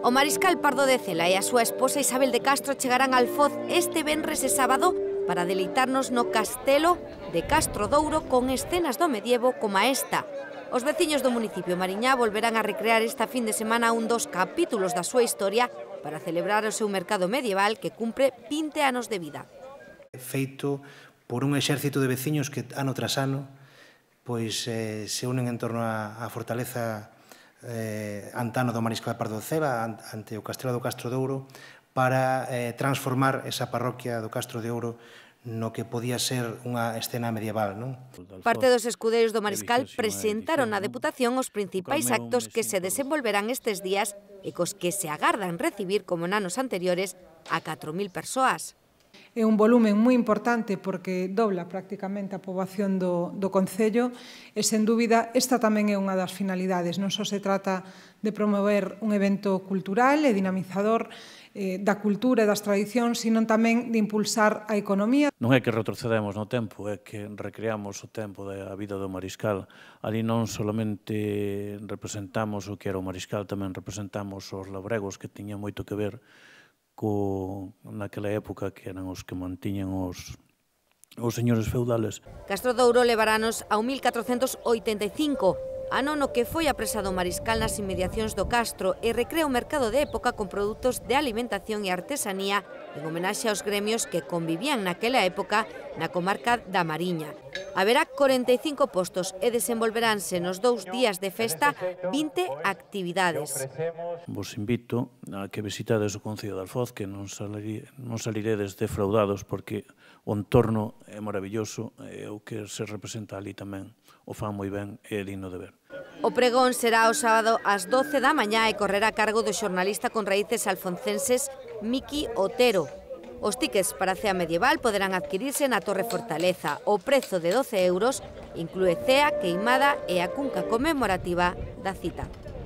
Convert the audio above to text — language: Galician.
O mariscal Pardo de Cela e a súa esposa Isabel de Castro chegarán al Foz este venres e sábado para deleitarnos no castelo de Castro Douro con escenas do medievo como a esta. Os veciños do municipio Mariñá volverán a recrear esta fin de semana un dos capítulos da súa historia para celebrar o seu mercado medieval que cumpre 20 anos de vida. Feito por un exército de veciños que ano tras ano pois eh, se unen en torno á fortaleza eh, Antano do Marisco da Pardocela ante o Castelo do Castro de Ouro para eh, transformar esa parroquia do Castro de Ouro no que podía ser unha escena medieval. Non? Parte dos escudeiros do Mariscal presentaron na Deputación os principais actos que se desenvolverán estes días e cos que se agardan recibir, como nanos anteriores, a 4.000 persoas. É un volumen moi importante porque dobla prácticamente a poboación do, do Concello e, sen dúbida, esta tamén é unha das finalidades. Non só se trata de promover un evento cultural e dinamizador eh, da cultura e das tradicións, sino tamén de impulsar a economía. Non é que retrocedemos no tempo, é que recreamos o tempo da vida do mariscal. Ali non solamente representamos o que era o mariscal, tamén representamos os labregos que tiñan moito que ver co, naquela época que eran os que mantiñan os, os señores feudales. Castro Douro levaranos ao 1485, ano no que foi apresado mariscal nas inmediacións do Castro e recrea o mercado de época con produtos de alimentación e artesanía en homenaxe aos gremios que convivían naquela época na comarca da Mariña. Haberá 45 postos e desenvolveránse nos dous días de festa 20 actividades. Vos invito a que visitades o Concello de Alfoz, que non, salir, non saliredes defraudados, porque o entorno é maravilloso, e o que se representa ali tamén o fan moi ben e é digno de ver. O pregón será o sábado ás 12 da mañá e correrá a cargo do xornalista con raíces alfoncenses Miki Otero. Os tickets para CEA medieval poderán adquirirse na Torre Fortaleza. O prezo de 12 euros inclúe CEA, queimada e a cunca conmemorativa da cita.